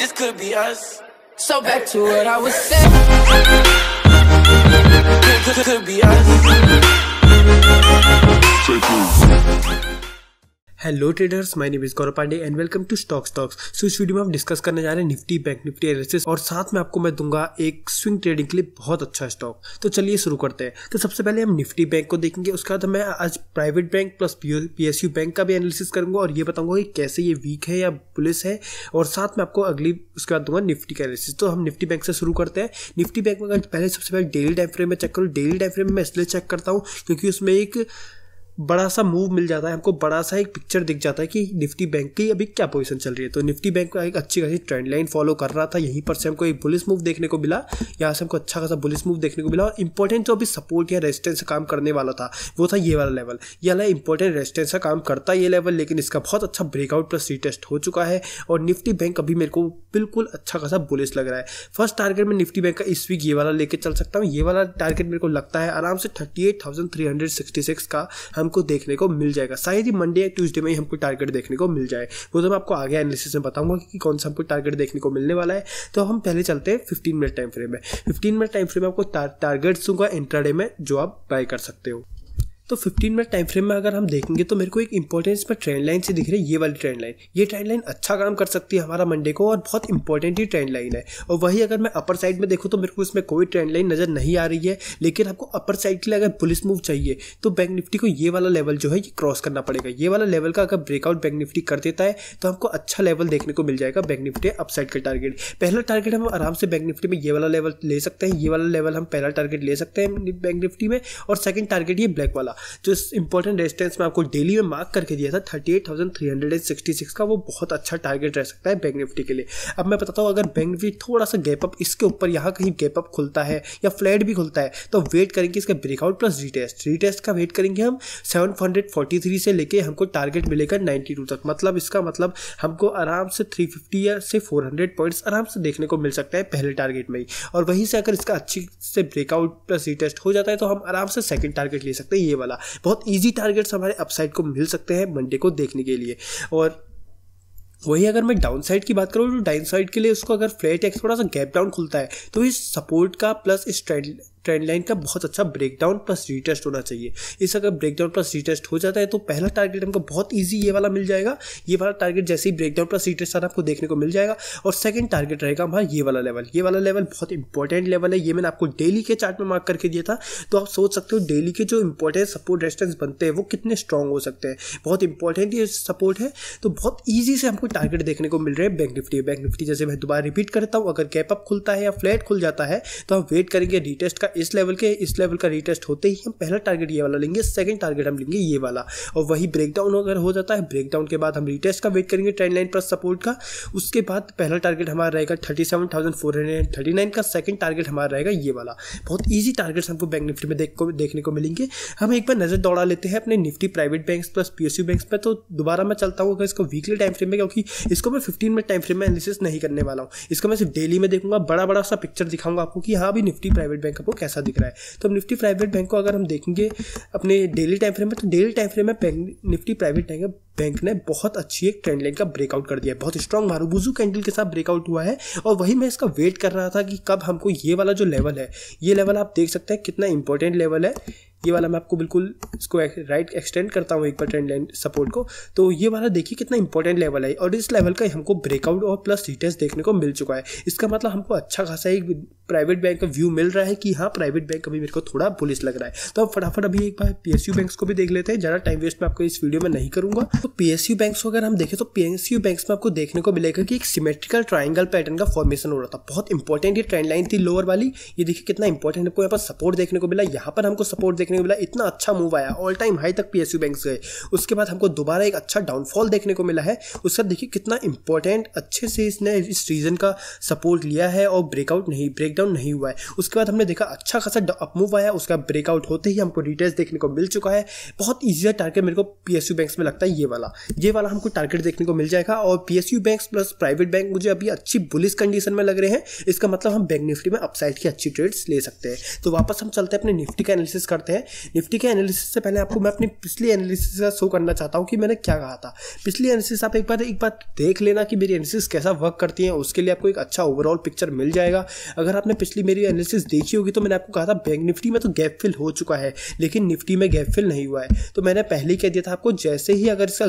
this could be us. So back to what I was saying. Could, could, be us. Take hello traders my name is Gaurav Pandey and welcome to stock stocks so इस video में हम discuss करने जा रहे हैं Nifty bank Nifty analysis और साथ में आपको मैं दूंगा एक स्विंग ट्रेडिंग के लिए बहुत अच्छा स्टॉक तो चलिए शुरू करते हैं तो सबसे पहले हम निफ्टी बैंक को देखेंगे उसके बाद मैं आज private bank plus P bank का भी एनालिसिस करूंगा और ये बताऊंगा कि कैसे ये वीक है या पुलिस है और साथ में आपको अगली उसके बाद दूंगा निफ्टी का एनालिसिस तो हम निफ्टी बैंक से शुरू करते हैं निफ्टी बैंक में अगर पहले सबसे पहले डेली टाइम फ्रेम में चेक करूँ डेली टाइम फ्रेम में इसलिए चेक करता हूँ क्योंकि उसमें एक बड़ा सा मूव मिल जाता है हमको बड़ा सा एक पिक्चर दिख जाता है कि निफ्टी बैंक की अभी क्या पोजीशन चल रही है तो निफ्टी बैंक का एक अच्छी खासी ट्रेंड लाइन फॉलो कर रहा था यहीं पर से हमको एक बुलिस मूव देखने को मिला यहाँ से हमको अच्छा खासा बुलिस मूव देखने को मिला और इंपॉर्टेंट जो अभी सपोर्ट या रेजिस्टेंस काम करने वाला था वो था ये वाला लेवल ये वाला इंपॉर्टेंट रेजिस्टेंस का काम करता ये लेवल लेकिन इसका बहुत अच्छा ब्रेकआउट प्लस रीटेस्ट हो चुका है और निफ्टी बैंक अभी मेरे को बिल्कुल अच्छा खासा बुलिस लग रहा है फर्स्ट टारगेट में निफ्टी बैंक का इस वीक ये वाला लेके चल सकता हूँ ये वाला टारगेट मेरे को लगता है आराम से thirty eight thousand three hundred sixty six का हमको देखने को मिल जाएगा शायद ही मंडे या ट्यूजडे में ही हमको टारगेट देखने को मिल जाए वो तो मैं आपको आगे एनालिसिस में बताऊंगा कि कौन सा हमको टारगेट देखने को मिलने वाला है तो हम पहले चलते हैं फिफ्टीन मिनट टाइम फ्रेम में फिफ्टीन मिनट टाइम फ्रेम में आपको टारगेट्स दूंगा इंट्राडे में जो आप बाय कर सकते हो तो 15 मिनट टाइम फ्रेम में अगर हम देखेंगे तो मेरे को एक इंपॉर्टेंस पर ट्रेंड लाइन से दिख रही है ये वाली ट्रेंड लाइन ये ट्रेंड लाइन अच्छा काम कर सकती है हमारा मंडे को और बहुत इंपॉर्टेंट ही ट्रेंड लाइन है और वही अगर मैं अपर साइड में देखूँ तो मेरे को इसमें कोई ट्रेंड लाइन नज़र नहीं आ रही है लेकिन आपको अपर साइड के लिए अगर पुलिस मूव चाहिए तो बैंक निफ्टी को ये वाला लेवल जो है ये क्रॉस करना पड़ेगा ये वाला लेवल का अगर ब्रेकआउट बैंक निफ्टी कर देता है तो हमको अच्छा लेवल देखने को मिल जाएगा बैंक निफ्टी अपसाइड का टारगेट पहला टारगेट हम आराम से बैंक निफ्टी में ये वाला लेवल ले सकते हैं ये वाला लेवल हम पहला टारगेट ले सकते हैं बैंक निफ्टी में और सेकंड टारगेट ये ब्लैक वाला जो इंपॉर्टेंट रेजिस्टेंस मैं आपको डेली में मार्क करके दिया था thirty eight thousand three hundred and sixty six का वो बहुत अच्छा टारगेट रह सकता है बैंक निफ्टी के लिए अब मैं बताता हूँ अगर बैंक निफ्टी थोड़ा सा गैप अप इसके ऊपर यहाँ कहीं गैप अप खुलता है या फ्लैट भी खुलता है तो वेट करेंगे इसका ब्रेकआउट प्लस रीटेस्ट रीटेस्ट का वेट करेंगे हम सेवन हंड्रेड फोर्टी थ्री से लेके हमको टारगेट मिलेगा नाइन्टी टू तक मतलब इसका मतलब हमको आराम से थ्री फिफ्टी या से फोर हंड्रेड पॉइंट्स आराम से देखने को मिल सकता है पहले टारगेट में ही और वहीं से अगर इसका अच्छी से ब्रेकआउट प्लस रीटेस्ट हो जाता है तो हम आराम से सेकेंड टारगेट ले सकते हैं ये वाला वाला बहुत ईजी टारगेट्स हमारे अपसाइड को मिल सकते हैं मंडे को देखने के लिए और वही अगर मैं डाउन साइड की बात करूँ तो डाउन साइड के लिए उसको अगर फ्लैट एक्स थोड़ा सा गैप डाउन खुलता है तो इस सपोर्ट का प्लस इस ट्रेंड ट्रेंड लाइन का बहुत अच्छा ब्रेकडाउन प्लस रीटेस्ट होना चाहिए इस अगर ब्रेकडाउन प्लस रीटेस्ट हो जाता है तो पहला टारगेट हमको बहुत ईजी ये वाला मिल जाएगा ये वाला टारगेट जैसे ही ब्रेकडाउन प्लस रीटेस्ट आना आपको देखने को मिल जाएगा और सेकंड टारगेट रहेगा हमारा ये वाला लेवल ये वाला लेवल बहुत इंपॉर्टेंट लेवल है ये मैंने आपको डेली के चार्ट में मार्क करके दिया था तो आप सोच सकते हो डेली के जो इंपॉर्टेंट सपोर्ट रेस्टेंस बनते हैं वो कितने स्ट्रॉन्ग हो सकते हैं बहुत इंपॉर्टेंट ये सपोर्ट है तो बहुत ईजी से हमको टारगेट देखने को मिल रहे हैं बैंक निफ्टी बैंक निफ्टी जैसे मैं दोबारा रिपीट करता हूँ अगर गैप अप खुलता है या फ्लैट खुल जाता है तो हम वेट करेंगे रीटेस्ट का इस लेवल के इस लेवल का रीटेस्ट होते ही हम पहला टारगेट ये वाला लेंगे सेकंड टारगेट हम लेंगे ये वाला और वही ब्रेकडाउन अगर हो जाता है ब्रेकडाउन के बाद हम रीटेस्ट का वेट करेंगे ट्रेंड लाइन प्लस सपोर्ट का उसके बाद पहला टारगेट हमारा रहेगा थर्टी सेवन नाइन का सेकंड टारगेट हमारा रहेगा ये वाला बहुत ईजी टारगेट हमको बैंक निफ्टी में देख को देखने को मिलेंगे हम एक बार नज़र दौड़ा लेते हैं अपने Nifty private bank plus P S bank पर तो दोबारा मैं चलता हूँ अगर इसको वीकली टाइम फ्रेम में क्योंकि इसको मैं फिफ्टीन मिनट टाइम फ्रेम में एनालिसिस नहीं करने वाला हूँ इसको मैं सिर्फ डेली में देखूंगा बड़ा बड़ा सा पिक्चर दिखाऊंगा आपको कि हाँ भी निफ्टी प्राइवेट बैंक आपको कैसा दिख रहा है तो अब निफ्टी प्राइवेट बैंक को अगर हम देखेंगे अपने डेली टाइम फ्रेम में तो डेली टाइम फ्रेम में निफ्टी प्राइवेट बैंक बैंक ने बहुत अच्छी एक ट्रेंड लाइन का ब्रेकआउट कर दिया है बहुत स्ट्रॉन्ग मारूबुजू कैंडल के साथ ब्रेकआउट हुआ है और वही मैं इसका वेट कर रहा था कि कब हमको ये वाला जो लेवल है ये लेवल आप देख सकते हैं कितना इंपॉर्टेंट लेवल है ये वाला मैं आपको बिल्कुल इसको राइट एक्सटेंड करता हूँ एक बार ट्रेंड लाइन सपोर्ट को तो ये वाला देखिए कितना इंपॉर्टेंट लेवल है और इस लेवल का हमको ब्रेकआउट और प्लस रिटेस्ट देखने को मिल चुका है इसका मतलब हमको अच्छा खासा एक प्राइवेट बैंक का व्यू मिल रहा है कि हाँ प्राइवेट बैंक अभी मेरे को थोड़ा बुलिस लग रहा है तो फटाफट अभी एक बार पी एस बैंक्स को भी देख लेते हैं ज़्यादा टाइम वेस्ट मैं आपको इस वीडियो में नहीं करूंगा तो पी एस बैंक्स को अगर हम देखें तो पी एस बैंक्स में आपको देखने को मिलेगा कि एक सिमेट्रिकल ट्राइंगल पैटर्न का फॉर्मेशन हो रहा था बहुत इंपॉर्टेंट ये ट्रेंड लाइन थी लोअर वाली ये देखिए कितना इंपॉर्टेंट आपको यहाँ पर सपोर्ट देखने को मिला यहाँ पर हमको सपोर्ट देखने को मिला इतना अच्छा मूव आया ऑल टाइम हाई तक पी बैंक गए उसके बाद हमको दोबारा एक अच्छा डाउनफॉल देखने को मिला है उसका देखिए कितना इंपॉर्टेंट अच्छे से इसने इस रीजन का सपोर्ट लिया है और ब्रेकआउट नहीं ब्रेकडाउन नहीं हुआ है उसके बाद हमने देखा अच्छा खासा मूव आया उसका ब्रेकआउट होते ही हमको डिटेल्स देखने को मिल चुका है बहुत ईजियर टारगेट मेरे को पी बैंक में लगता है ये वाला ये वाला हमको टारगेट देखने को मिल जाएगा और P bank plus private bank मुझे अभी अच्छी बुलिस कंडीशन में लग रहे हैं इसका मतलब हम बैंक निफ्टी में अपसाइड की अच्छी ट्रेड्स ले सकते हैं तो वापस हम चलते हैं अपने निफ्टी का एनालिसिस करते हैं है निफ्टी के एनालिसिस से पहले आपको मैं अपनी पिछली एनालिसिस का शो करना चाहता हूँ कि मैंने क्या कहा था पिछली एनालिसिस आप एक बार एक बार देख लेना कि मेरी एनालिसिस कैसा वर्क करती है उसके लिए आपको एक अच्छा ओवरऑल पिक्चर मिल जाएगा अगर आपने पिछली मेरी एनालिसिस देखी होगी तो मैंने आपको कहा था बैंक निफ्टी में तो गैप फिल हो चुका है लेकिन निफ्टी में गैप फिल नहीं हुआ है तो मैंने पहले कह दिया था आपको जैसे ही अगर इसका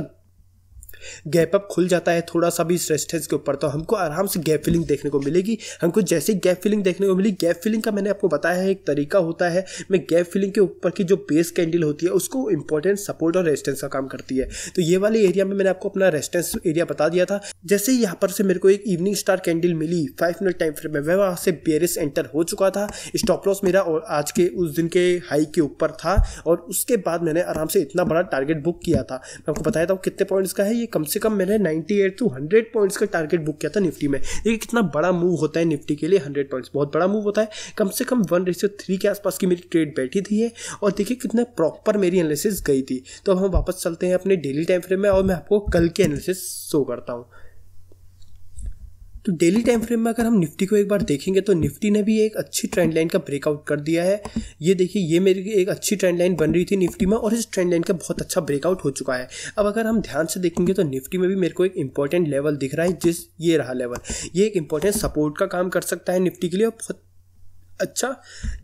गैप अप खुल जाता है थोड़ा सा भी स्ट्रेस के ऊपर तो हमको आराम से गैप फिलिंग देखने को मिलेगी हमको जैसे गैप फिलिंग देखने को मिली गैप फिलिंग का मैंने आपको बताया है एक तरीका होता है मैं गैप फिलिंग के ऊपर की जो बेस कैंडल होती है उसको इंपॉर्टेंट सपोर्ट और रेजिस्टेंस का काम करती है तो ये वाले एरिया में मैंने आपको अपना रेजिस्टेंस एरिया बता दिया था जैसे यहाँ पर से मेरे को एक इवनिंग स्टार कैंडल मिली फाइव मिनट टाइम फ्रेम में मैं वहाँ से बेरिस एंटर हो चुका था स्टॉप लॉस मेरा और आज के उस दिन के हाई के ऊपर था और उसके बाद मैंने आराम से इतना बड़ा टारगेट बुक किया था मैं आपको बताया था कितने पॉइंट्स का है ये कम से कम मैंने 98 टू 100 पॉइंट्स का टारगेट बुक किया था निफ्टी में देखिए कितना बड़ा मूव होता है निफ्टी के लिए 100 पॉइंट्स बहुत बड़ा मूव होता है कम से कम वन रेशियो थ्री के आसपास की मेरी ट्रेड बैठी थी और देखिए कितना प्रॉपर मेरी एनालिसिस गई थी तो अब हम वापस चलते हैं अपने डेली टाइम फ्रेम में और मैं आपको कल की एनालिसिस शो करता हूँ तो डेली टाइम फ्रेम में अगर हम निफ्टी को एक बार देखेंगे तो निफ्टी ने भी एक अच्छी ट्रेंड लाइन का ब्रेकआउट कर दिया है ये देखिए ये मेरी एक अच्छी ट्रेंड लाइन बन रही थी निफ्टी में और इस ट्रेंड लाइन का बहुत अच्छा ब्रेकआउट हो चुका है अब अगर हम ध्यान से देखेंगे तो निफ्टी में भी मेरे को एक इंपॉर्टेंट लेवल दिख रहा है जिस ये रहा लेवल ये एक इंपॉर्टेंट सपोर्ट का काम कर सकता है निफ्टी के लिए बहुत अच्छा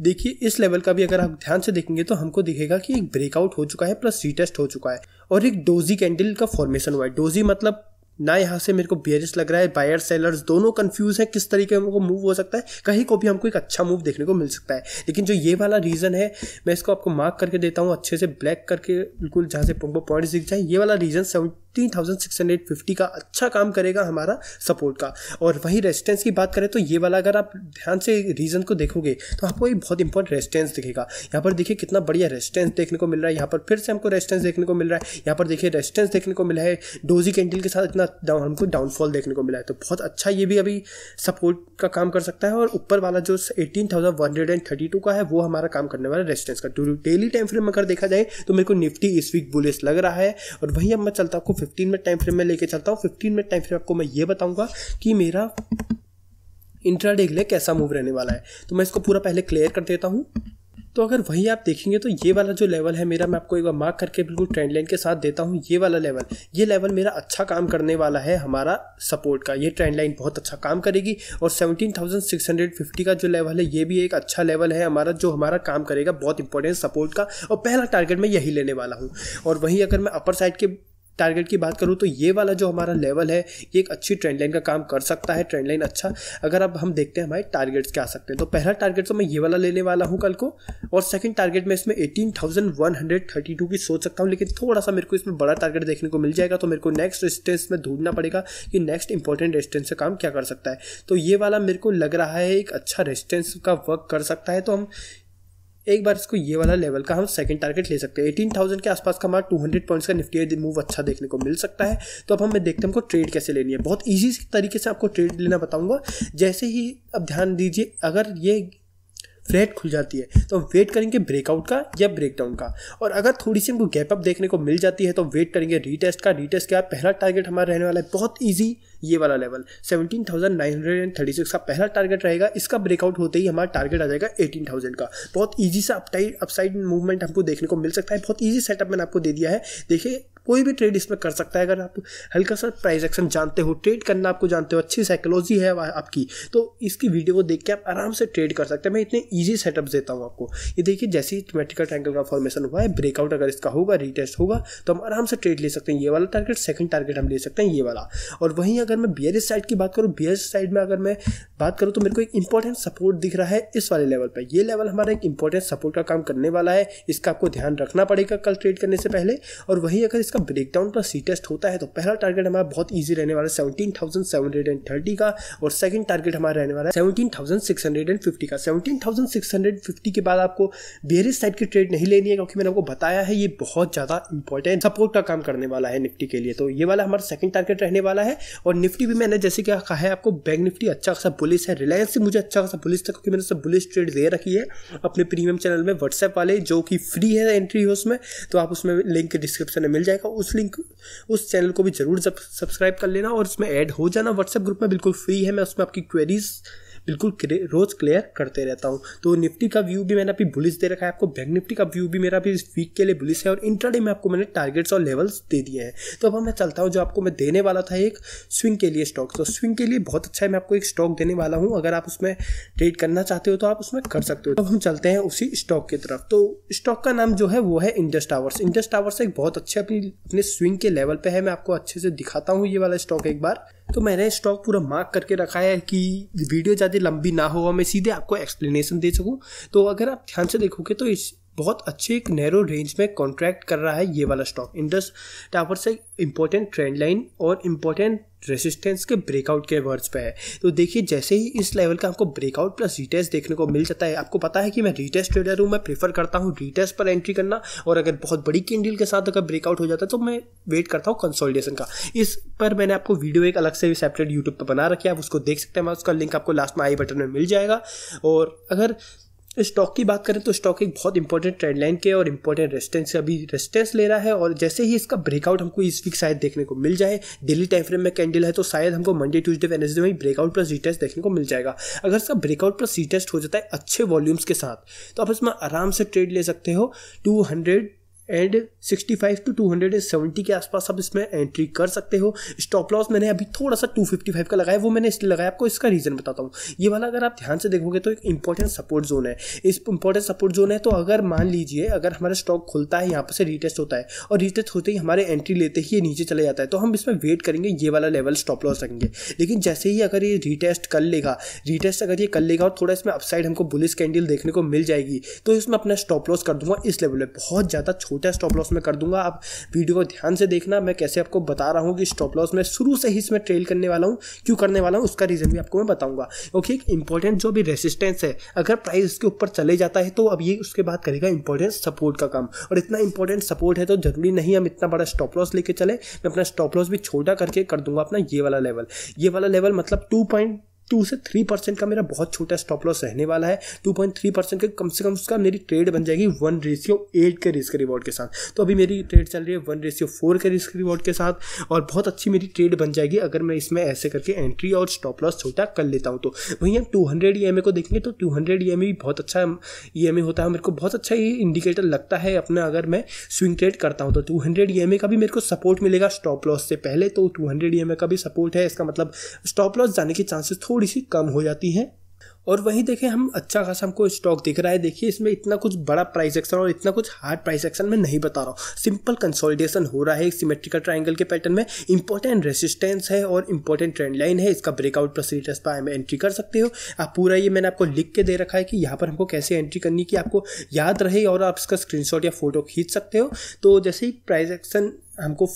देखिए इस लेवल का भी अगर आप ध्यान से देखेंगे तो हमको दिखेगा कि एक ब्रेकआउट हो चुका है प्लस रीटेस्ट हो चुका है और एक डोजी कैंडल का फॉर्मेशन हुआ है डोजी मतलब ना यहाँ से मेरे को बेरिस लग रहा है बायर सेलर्स दोनों कंफ्यूज हैं किस तरीके में वो मूव हो सकता है कहीं को भी हमको एक अच्छा मूव देखने को मिल सकता है लेकिन जो ये वाला रीज़न है मैं इसको आपको मार्क करके देता हूँ अच्छे से ब्लैक करके बिल्कुल जहाँ से पॉइंट्स दिख जाए ये वाला reason thousand six hundred fifty का अच्छा काम करेगा हमारा सपोर्ट का और वहीं रेजिस्टेंस की बात करें तो ये वाला अगर आप ध्यान से रीजन को देखोगे तो आपको एक बहुत इंपॉर्टेंट रेजिस्टेंस दिखेगा यहाँ पर देखिए कितना बढ़िया रेजिस्टेंस देखने को मिल रहा है यहाँ पर फिर से हमको रेजिस्टेंस देखने को मिल रहा है यहाँ पर देखिए रेजिस्टेंस देखने को मिला है डोजी कैंडल के साथ इतना हमको डाउनफॉल देखने को मिला है तो बहुत अच्छा ये भी अभी सपोर्ट का काम कर सकता है और ऊपर वाला जो eighteen thousand one hundred and thirty two का है वो हमारा काम करने वाला रेजिस्टेंस का डेली टाइम फ्रेम अगर देखा जाए तो मेरे को निफ्टी इस वीक बुलिस लग रहा है और वही अब मैं चलता हूँ फिफ्टीन मिनट टाइम फ्रेम में लेके चलता हूँ फिफ्टीन मिनट टाइम फ्रेम आपको मैं ये बताऊंगा कि मेरा इंट्राडे के लिए कैसा मूव रहने वाला है तो मैं इसको पूरा पहले क्लियर कर देता हूँ तो अगर वही आप देखेंगे तो ये वाला जो लेवल है मेरा मैं आपको एक बार मार्क करके बिल्कुल ट्रेंड लाइन के साथ देता हूँ ये वाला लेवल ये लेवल मेरा अच्छा काम करने वाला है हमारा सपोर्ट का ये ट्रेंड लाइन बहुत अच्छा काम करेगी और 17,650 का जो लेवल है ये भी एक अच्छा लेवल है हमारा जो हमारा काम करेगा बहुत इंपॉर्टेंट सपोर्ट का और पहला टारगेट मैं यही लेने वाला हूँ और वहीं अगर मैं अपर साइड के टारगेट की बात करूँ तो ये वाला जो हमारा लेवल है ये एक अच्छी ट्रेंड लाइन का काम कर सकता है ट्रेंड लाइन अच्छा अगर अब हम देखते हैं हमारे टारगेट्स क्या आ सकते हैं तो पहला टारगेट तो मैं ये वाला लेने वाला हूँ कल को और सेकंड टारगेट मैं इसमें eighteen thousand one hundred thirty two की सोच सकता हूँ लेकिन थोड़ा सा मेरे को इसमें बड़ा टारगेट देखने को मिल जाएगा तो मेरे को नेक्स्ट रेजिस्टेंस में ढूंढना पड़ेगा कि नेक्स्ट इंपॉर्टेंट रेजिस्टेंस से काम क्या कर सकता है तो ये वाला मेरे को लग रहा है एक अच्छा रेजिस्टेंस का वर्क कर सकता है तो हम एक बार इसको ये वाला लेवल का हम सेकंड टारगेट ले सकते हैं एटीन थाउजेंड के आसपास का हमारा टू हंड्रेड पॉइंट्स का निफ्टी मूव अच्छा देखने को मिल सकता है तो अब हमें देखते हैं हमको ट्रेड कैसे लेनी है बहुत ईजी तरीके से आपको ट्रेड लेना बताऊंगा जैसे ही अब ध्यान दीजिए अगर ये फ्लैट खुल जाती है तो हम वेट करेंगे ब्रेकआउट का या ब्रेकडाउन का और अगर थोड़ी सी हमको गैप अप देखने को मिल जाती है तो वेट करेंगे रीटेस्ट का रीटेस्ट का पहला टारगेट हमारा रहने वाला है बहुत ईजी ये वाला लेवल सिक्स का पहला टारगेट रहेगा इसका ब्रेकआउट होते ही हमारा टारगेट आ जाएगा थाउजेंड का बहुत ईजी सा अपटाइड अपसाइड मूवमेंट हमको देखने को मिल सकता है बहुत ईजी सेटअप मैंने आपको दे दिया है देखिए कोई भी ट्रेड इसमें कर सकता है अगर आप हल्का सा प्राइस एक्शन जानते हो ट्रेड करना आपको जानते हो अच्छी साइकोलॉजी है आपकी तो इसकी वीडियो को देख के आप आराम से ट्रेड कर सकते हैं मैं इतने ईजी सेटअप देता हूँ आपको ये देखिए जैसे ही मेट्रिकल ट्रैंगल का फॉर्मेशन हुआ है ब्रेकआउट अगर इसका होगा रिटेस्ट होगा तो हम आराम से ट्रेड ले सकते हैं ये वाला टारगेट सेकंड टारगेट हम ले सकते हैं ये वाला और वहीं अगर मैं बियरिस साइड की बात करूँ बियरिस साइड में अगर मैं बात करूँ तो मेरे को एक इंपॉर्टेंट सपोर्ट दिख रहा है इस वाले लेवल पर ये लेवल हमारा एक इंपॉर्टेंट सपोर्ट का काम करने वाला है इसका आपको ध्यान रखना पड़ेगा कल ट्रेड करने से पहले और वहीं अगर इसका इसका ब्रेकडाउन प्लस सी टेस्ट होता है तो पहला टारगेट हमारा बहुत ईजी रहने वाला है seventeen thousand seven hundred and thirty का और सेकंड टारगेट हमारा रहने वाला है seventeen thousand six hundred and fifty का seventeen thousand six hundred fifty के बाद आपको बेहरी साइड की ट्रेड नहीं लेनी है क्योंकि मैंने आपको बताया है ये बहुत ज़्यादा इंपॉर्टेंट सपोर्ट का काम करने वाला है निफ्टी के लिए तो ये वाला हमारा सेकंड टारगेट रहने वाला है और निफ्टी भी मैंने जैसे क्या कहा है आपको बैंक निफ्टी अच्छा खासा बुलिस है रिलायंस से मुझे अच्छा खासा बुलिस था क्योंकि मैंने सब बुलिस ट्रेड दे रखी है अपने प्रीमियम चैनल में व्हाट्सएप वाले जो कि फ्री है एंट्री है उसमें तो आप उसमें लिंक डिस्क्रिप्शन में मिल जाएगा तो उस लिंक उस चैनल को भी जरूर सब्सक्राइब कर लेना और उसमें ऐड हो जाना व्हाट्सएप ग्रुप में बिल्कुल फ्री है मैं उसमें आपकी क्वेरीज बिल्कुल रोज क्लियर करते रहता हूँ तो निफ्टी का व्यू भी मैंने अभी बुलिस दे रखा है आपको बैंक निफ्टी का व्यू भी मेरा अभी इस वीक के लिए बुलिस है और इंटरडे में आपको मैंने टारगेट्स और लेवल्स दे दिए हैं तो अब मैं चलता हूँ जो आपको मैं देने वाला था एक स्विंग के लिए स्टॉक तो स्विंग के लिए बहुत अच्छा है मैं आपको एक स्टॉक देने वाला हूँ अगर आप उसमें ट्रेड करना चाहते हो तो आप उसमें कर सकते हो तो अब हम चलते हैं उसी स्टॉक की तरफ तो स्टॉक का नाम जो है वो है इंडस टावर्स इंडस टावर्स एक बहुत अच्छे अपनी अपने स्विंग के लेवल पे है मैं आपको अच्छे से दिखाता हूँ ये वाला स्टॉक एक बार तो मैंने स्टॉक पूरा मार्क करके रखा है कि वीडियो ज़्यादा लंबी ना हो और मैं सीधे आपको एक्सप्लेनेशन दे सकूँ तो अगर आप ध्यान से देखोगे तो इस बहुत अच्छे एक नैरो रेंज में कॉन्ट्रैक्ट कर रहा है ये वाला स्टॉक इंडस टावर से इंपॉर्टेंट ट्रेंड लाइन और इम्पोर्टेंट रेसिस्टेंस के ब्रेकआउट के वर्ड्स पे है तो देखिए जैसे ही इस लेवल का आपको ब्रेकआउट प्लस रिटेस्ट देखने को मिल जाता है आपको पता है कि मैं रिटेस्ट ट्रेडर हूँ मैं प्रीफर करता हूँ रिटेस्ट पर एंट्री करना और अगर बहुत बड़ी कैंडल के साथ अगर ब्रेकआउट हो जाता है तो मैं वेट करता हूँ कंसोलिडेशन का इस पर मैंने आपको वीडियो एक अलग से सेपरेट यूट्यूब पर बना रखी है आप उसको देख सकते हैं मैं उसका लिंक आपको लास्ट में आई बटन में मिल जाएगा और अगर स्टॉक की बात करें तो स्टॉक एक बहुत इंपॉर्टेंट ट्रेंड लाइन के और इंपॉर्टेंट रेस्टेंस अभी रेस्टेंस ले रहा है और जैसे ही इसका ब्रेकआउट हमको इस वीक शायद देखने को मिल जाए डेली टाइम फ्रेम में कैंडल है तो शायद हमको मंडे ट्यूजडे वेनसडे में ब्रेकआउट प्लस रिटेस्ट देखने को मिल जाएगा अगर इसका ब्रेकआउट प्लस रिटेस्ट हो जाता है अच्छे वॉल्यूम्स के साथ तो आप इसमें आराम से ट्रेड ले सकते हो टू हंड्रेड एंड 65 टू 270 के आसपास आप इसमें एंट्री कर सकते हो स्टॉप लॉस मैंने अभी थोड़ा सा 255 का लगाया वो मैंने इसलिए लगाया आपको इसका रीज़न बताता हूँ ये वाला अगर आप ध्यान से देखोगे तो एक इंपॉर्टेंट सपोर्ट जोन है इस इंपॉर्टेंट सपोर्ट जोन है तो अगर मान लीजिए अगर हमारा स्टॉक खुलता है यहाँ पर से रिटेस्ट होता है और रिटेस्ट होते ही हमारे एंट्री लेते ही ये नीचे चले जाता है तो हम इसमें वेट करेंगे ये वाला लेवल स्टॉप लॉस रखेंगे लेकिन जैसे ही अगर ये रिटेस्ट कर लेगा रिटेस्ट अगर ये कर लेगा और थोड़ा इसमें अपसाइड हमको बुलिस कैंडल देखने को मिल जाएगी तो इसमें अपना स्टॉप लॉस कर दूंगा इस लेवल पर बहुत ज़्यादा छोटा छोटा स्टॉप लॉस में कर दूंगा आप वीडियो को ध्यान से देखना मैं कैसे आपको बता रहा हूँ कि स्टॉप लॉस में शुरू से ही इसमें ट्रेल करने वाला हूँ क्यों करने वाला हूँ उसका रीज़न भी आपको मैं बताऊंगा ओके एक इंपॉर्टेंट जो भी रेसिस्टेंस है अगर प्राइस इसके ऊपर चले जाता है तो अब ये उसके बाद करेगा इंपॉर्टेंट सपोर्ट का काम और इतना इंपॉर्टेंट सपोर्ट है तो ज़रूरी नहीं हम इतना बड़ा स्टॉप लॉस लेके चले मैं अपना स्टॉप लॉस भी छोटा करके कर दूंगा अपना ये वाला लेवल ये वाला लेवल मतलब टू पॉइंट टू से थ्री परसेंट का मेरा बहुत छोटा स्टॉप लॉस रहने वाला है टू पॉइंट थ्री परसेंट का कम से कम उसका मेरी ट्रेड बन जाएगी वन रेशियो एट के रिस्क रिवॉर्ड के साथ तो अभी मेरी ट्रेड चल रही है वन रेशियो फोर के रिस्क रिवॉर्ड के साथ और बहुत अच्छी मेरी ट्रेड बन जाएगी अगर मैं इसमें ऐसे करके एंट्री और स्टॉप लॉस छोटा कर लेता हूँ तो वहीं हम टू हंड्रेड ई को देखेंगे तो टू हंड्रेड ई भी बहुत अच्छा ई एम होता है मेरे को बहुत अच्छा ये इंडिकेटर लगता है अपना अगर मैं स्विंग ट्रेड करता हूँ तो टू हंड्रेड ई का भी मेरे को सपोर्ट मिलेगा स्टॉप लॉस से पहले तो टू हंड्रेड ई का भी सपोर्ट है इसका मतलब स्टॉप लॉस जाने के चांसेस थोड़े थोड़ी सी कम हो जाती है और वहीं देखें हम अच्छा खासा हमको स्टॉक दिख रहा है देखिए इसमें इतना कुछ बड़ा प्राइस एक्शन और इतना कुछ हार्ड प्राइस एक्शन में नहीं बता रहा हूँ सिंपल कंसोलिडेशन हो रहा है सिमेट्रिकल ट्राइंगल के पैटर्न में इंपॉर्टेंट रेसिस्टेंस है और इंपॉर्टेंट ट्रेंड लाइन है इसका ब्रेकआउट प्लस पर हम एंट्री कर सकते हो आप पूरा ये मैंने आपको लिख के दे रखा है कि यहाँ पर हमको कैसे एंट्री करनी कि आपको याद रहे और आप इसका स्क्रीनशॉट या फोटो खींच सकते हो तो जैसे ही प्राइस एक्शन हमको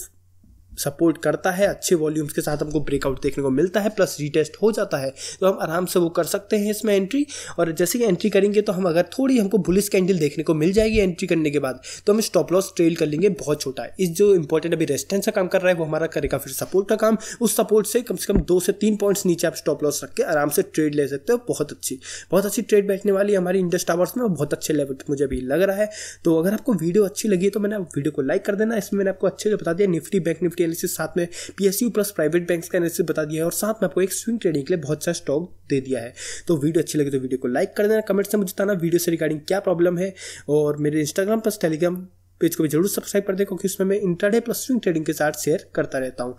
सपोर्ट करता है अच्छे वॉल्यूम्स के साथ हमको ब्रेकआउट देखने को मिलता है प्लस रीटेस्ट हो जाता है तो हम आराम से वो कर सकते हैं इसमें एंट्री और जैसे कि एंट्री करेंगे तो हम अगर थोड़ी हमको बुलिस कैंडल देखने को मिल जाएगी एंट्री करने के बाद तो हम स्टॉप लॉस ट्रेल कर लेंगे बहुत छोटा है इस जो इंपॉर्टेंट अभी रेस्टेंस का काम कर रहा है वो हमारा करेगा फिर सपोर्ट का काम उस सपोर्ट से कम से कम दो से तीन पॉइंट्स नीचे आप स्टॉप लॉस रख के आराम से ट्रेड ले सकते हो बहुत अच्छी बहुत अच्छी ट्रेड बैठने वाली हमारी इंडस्ट टावर्स में बहुत अच्छे लेवल पर मुझे अभी लग रहा है तो अगर आपको वीडियो अच्छी लगी तो मैंने वीडियो को लाइक कर देना इसमें मैंने आपको अच्छे से बता दिया निफ्टी बैंक निफ्टी एनालिसिस साथ में पीएसयू प्लस प्राइवेट बैंक्स का एनालिसिस बता दिया है और साथ में आपको एक स्विंग ट्रेडिंग के लिए बहुत सारा स्टॉक दे दिया है तो वीडियो अच्छी लगे तो वीडियो को लाइक कर देना कमेंट्स में बताना वीडियो से रिगार्डिंग क्या प्रॉब्लम है और मेरे इंस्टाग्राम प्लस टेलीग्राम पेज को भी जरूर सब्सक्राइब कर दे क्योंकि उसमें मैं इंटरडे प्लस स्विंग ट्रेडिंग के साथ शेयर करता रहता हूँ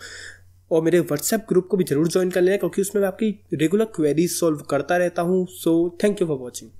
और मेरे व्हाट्सएप ग्रुप को भी जरूर ज्वाइन कर लेना क्योंकि उसमें मैं आपकी रेगुलर क्वेरीज सॉल्व करता रहता हूँ so thank you for watching